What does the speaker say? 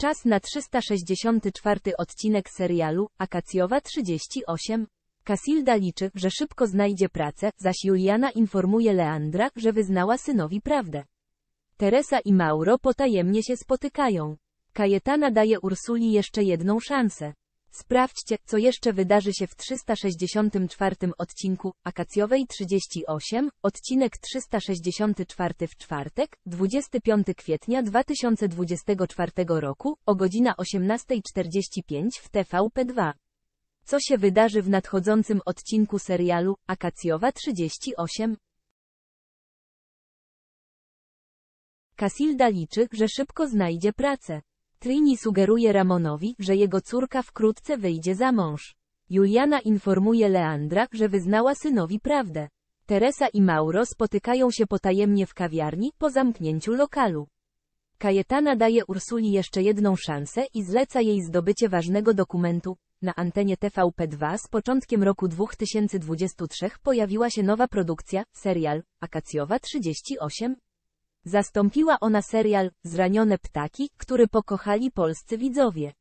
Czas na 364 odcinek serialu Akacjowa 38. Casilda liczy, że szybko znajdzie pracę, zaś Juliana informuje Leandra, że wyznała synowi prawdę. Teresa i Mauro potajemnie się spotykają. Kajetana daje Ursuli jeszcze jedną szansę. Sprawdźcie, co jeszcze wydarzy się w 364 odcinku Akacjowej 38, odcinek 364 w czwartek, 25 kwietnia 2024 roku, o godzina 18.45 w TVP2. Co się wydarzy w nadchodzącym odcinku serialu Akacjowa 38? Kasilda liczy, że szybko znajdzie pracę. Trini sugeruje Ramonowi, że jego córka wkrótce wyjdzie za mąż. Juliana informuje Leandra, że wyznała synowi prawdę. Teresa i Mauro spotykają się potajemnie w kawiarni, po zamknięciu lokalu. Kajetana daje Ursuli jeszcze jedną szansę i zleca jej zdobycie ważnego dokumentu. Na antenie TVP2 z początkiem roku 2023 pojawiła się nowa produkcja, serial, Akacjowa 38, Zastąpiła ona serial Zranione ptaki, który pokochali polscy widzowie.